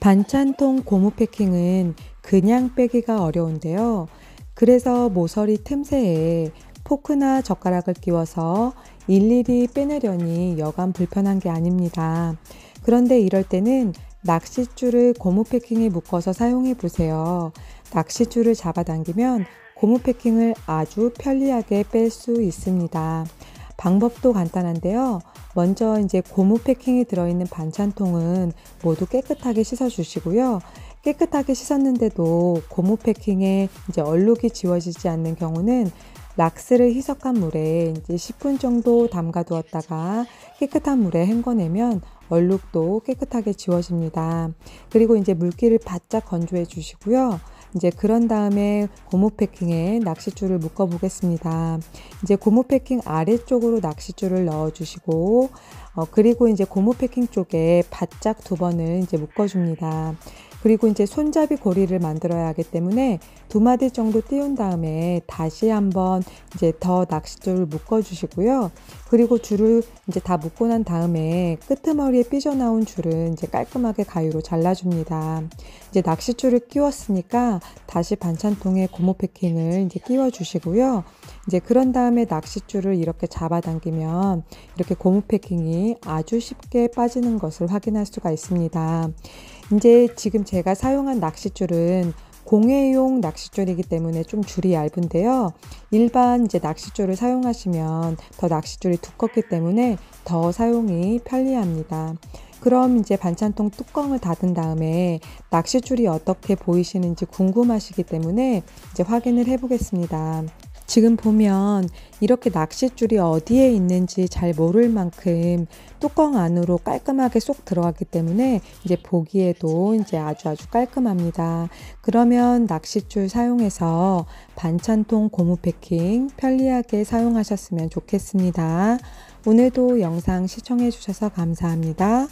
반찬통 고무 패킹은 그냥 빼기가 어려운데요. 그래서 모서리 틈새에 포크나 젓가락을 끼워서 일일이 빼내려니 여간 불편한 게 아닙니다. 그런데 이럴 때는 낚싯줄을 고무 패킹에 묶어서 사용해 보세요. 낚싯줄을 잡아당기면 고무 패킹을 아주 편리하게 뺄 수 있습니다. 방법도 간단한데요. 먼저 이제 고무 패킹이 들어있는 반찬통은 모두 깨끗하게 씻어주시고요. 깨끗하게 씻었는데도 고무 패킹에 이제 얼룩이 지워지지 않는 경우는 락스를 희석한 물에 이제 10분 정도 담가두었다가 깨끗한 물에 헹궈내면 얼룩도 깨끗하게 지워집니다. 그리고 이제 물기를 바짝 건조해 주시고요. 이제 그런 다음에 고무 패킹에 낚싯줄을 묶어 보겠습니다. 이제 고무 패킹 아래쪽으로 낚싯줄을 넣어 주시고 어, 그리고 이제 고무 패킹 쪽에 바짝 두 번을 이제 묶어 줍니다. 그리고 이제 손잡이 고리를 만들어야 하기 때문에 두 마디 정도 띄운 다음에 다시 한번 이제 더 낚싯줄을 묶어 주시고요. 그리고 줄을 이제 다 묶고 난 다음에 끄트머리에 삐져나온 줄은 이제 깔끔하게 가위로 잘라줍니다. 이제 낚싯줄을 끼웠으니까 다시 반찬통에 고무 패킹을 이제 끼워 주시고요. 이제 그런 다음에 낚싯줄을 이렇게 잡아당기면 이렇게 고무 패킹이 아주 쉽게 빠지는 것을 확인할 수가 있습니다. 이제 지금 제가 사용한 낚싯줄은 공예용 낚싯줄이기 때문에 좀 줄이 얇은데요. 일반 이제 낚싯줄을 사용하시면 더 낚싯줄이 두껍기 때문에 더 사용이 편리합니다. 그럼 이제 반찬통 뚜껑을 닫은 다음에 낚싯줄이 어떻게 보이시는지 궁금하시기 때문에 이제 확인을 해보겠습니다. 지금 보면 이렇게 낚싯줄이 어디에 있는지 잘 모를 만큼 뚜껑 안으로 깔끔하게 쏙 들어가기 때문에 이제 보기에도 이제 아주 아주 깔끔합니다. 그러면 낚싯줄 사용해서 반찬통 고무 패킹 편리하게 사용하셨으면 좋겠습니다. 오늘도 영상 시청해 주셔서 감사합니다.